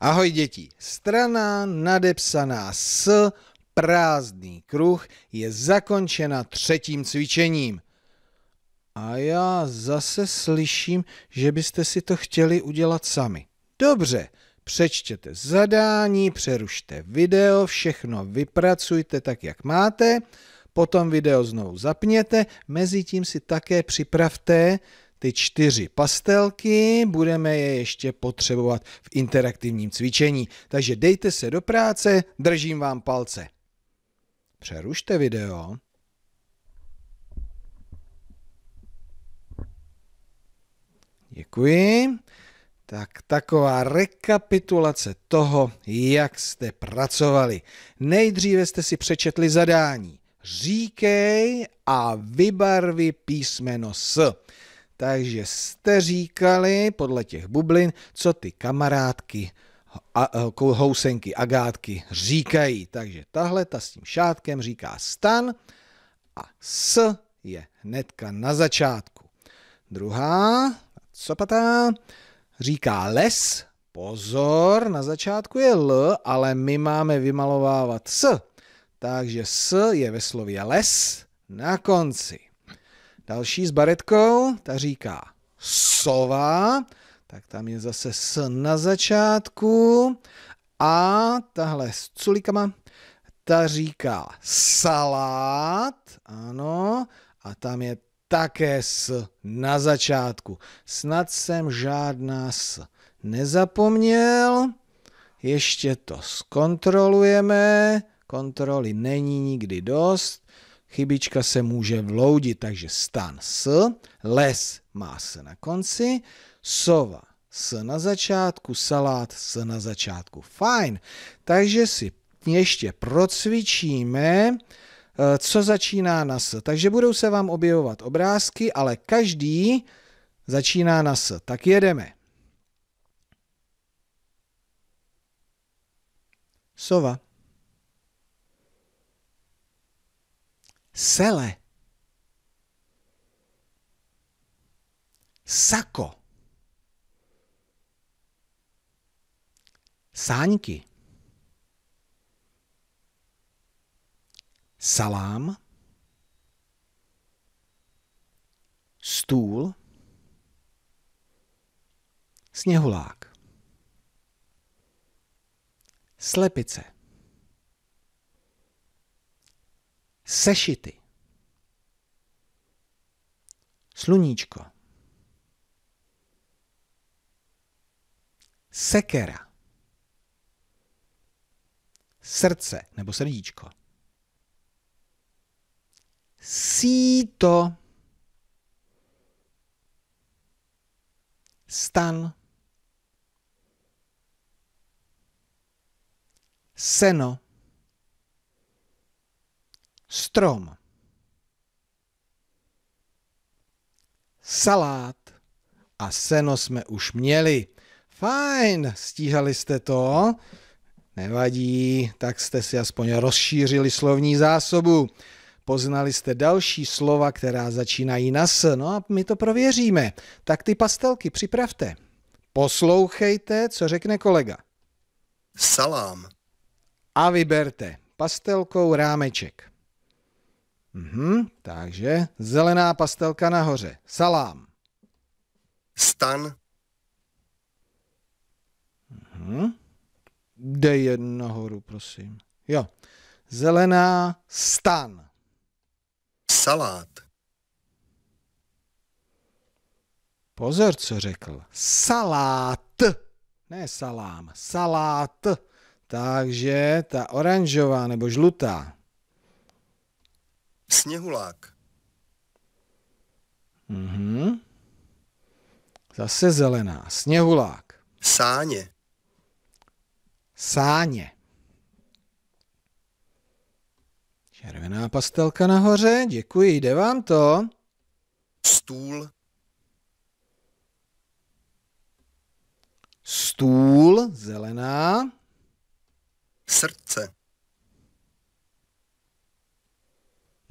Ahoj děti, strana nadepsaná s prázdný kruh je zakončena třetím cvičením. A já zase slyším, že byste si to chtěli udělat sami. Dobře, přečtěte zadání, přerušte video, všechno vypracujte tak, jak máte, potom video znovu zapněte, mezi tím si také připravte ty čtyři pastelky, budeme je ještě potřebovat v interaktivním cvičení. Takže dejte se do práce, držím vám palce. Přerušte video. Děkuji. Tak taková rekapitulace toho, jak jste pracovali. Nejdříve jste si přečetli zadání. Říkej a vybarvi písmeno S. Takže jste říkali podle těch bublin, co ty kamarádky, a, eh, housenky, agátky říkají. Takže tahle ta s tím šátkem říká stan a s je hnedka na začátku. Druhá, co patá, říká les. Pozor, na začátku je L, ale my máme vymalovávat S. Takže S je ve slově les na konci. Další s baretkou, ta říká sova, tak tam je zase s na začátku. A tahle s culikama, ta říká salát, ano, a tam je také s na začátku. Snad jsem žádná s nezapomněl. Ještě to zkontrolujeme. Kontroly není nikdy dost chybička se může vloudit, takže stan s, les má s na konci, sova s na začátku, salát s na začátku. Fajn, takže si ještě procvičíme, eh, co začíná na s. Takže budou se vám objevovat obrázky, ale každý začíná na s. Tak jedeme. Sova. Sele. Sako. Sáňky. Salám. Stůl. Sněhulák. Slepice. Sešity. Sluníčko. Sekera. Srdce nebo srdíčko. Síto. Stan. Seno strom. Salát a seno jsme už měli. Fajn, stíhali jste to. Nevadí, tak jste si aspoň rozšířili slovní zásobu. Poznali jste další slova, která začínají na S. No a my to prověříme. Tak ty pastelky připravte. Poslouchejte, co řekne kolega. Salám. A vyberte pastelkou rámeček. Mhm, takže zelená pastelka nahoře. Salám. Stan. Mhm. Dej jednu nahoru, prosím. Jo. Zelená stan. Salát. Pozor, co řekl. Salát. Ne salám, salát. Takže ta oranžová nebo žlutá Sněhulák. Mhm. Zase zelená. Sněhulák. Sáně. Sáně. Červená pastelka nahoře, děkuji, jde vám to. Stůl. Stůl, zelená. Srdce.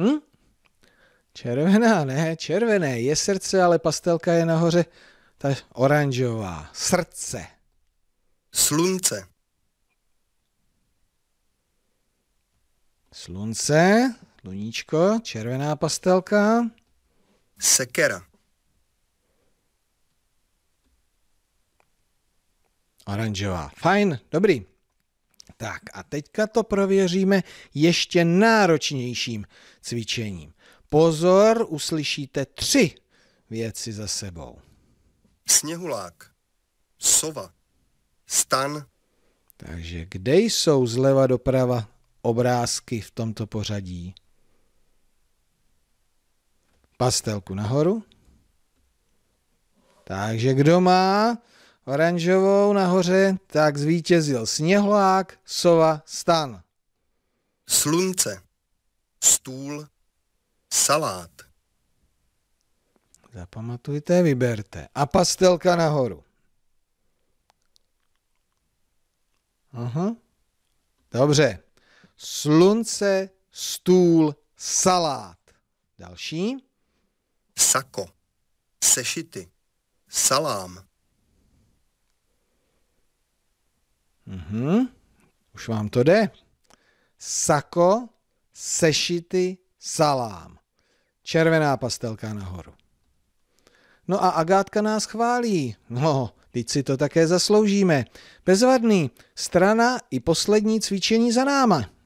Hm? Červená, ne, červené je srdce, ale pastelka je nahoře ta oranžová. Srdce. Slunce. Slunce, sluníčko, červená pastelka. Sekera. Oranžová. Fajn, dobrý. Tak a teďka to prověříme ještě náročnějším cvičením. Pozor, uslyšíte tři věci za sebou. Sněhulák, sova, stan. Takže kde jsou zleva doprava obrázky v tomto pořadí? Pastelku nahoru. Takže kdo má oranžovou nahoře, tak zvítězil sněhlák, sova, stan. Slunce, stůl, salát. Zapamatujte, vyberte. A pastelka nahoru. Aha. Dobře. Slunce, stůl, salát. Další. Sako, sešity, salám. Mm-hmm. Už vám to jde. Sako, sešity, salám. Červená pastelka nahoru. No a Agátka nás chválí. No, teď si to také zasloužíme. Bezvadný, strana i poslední cvičení za náma.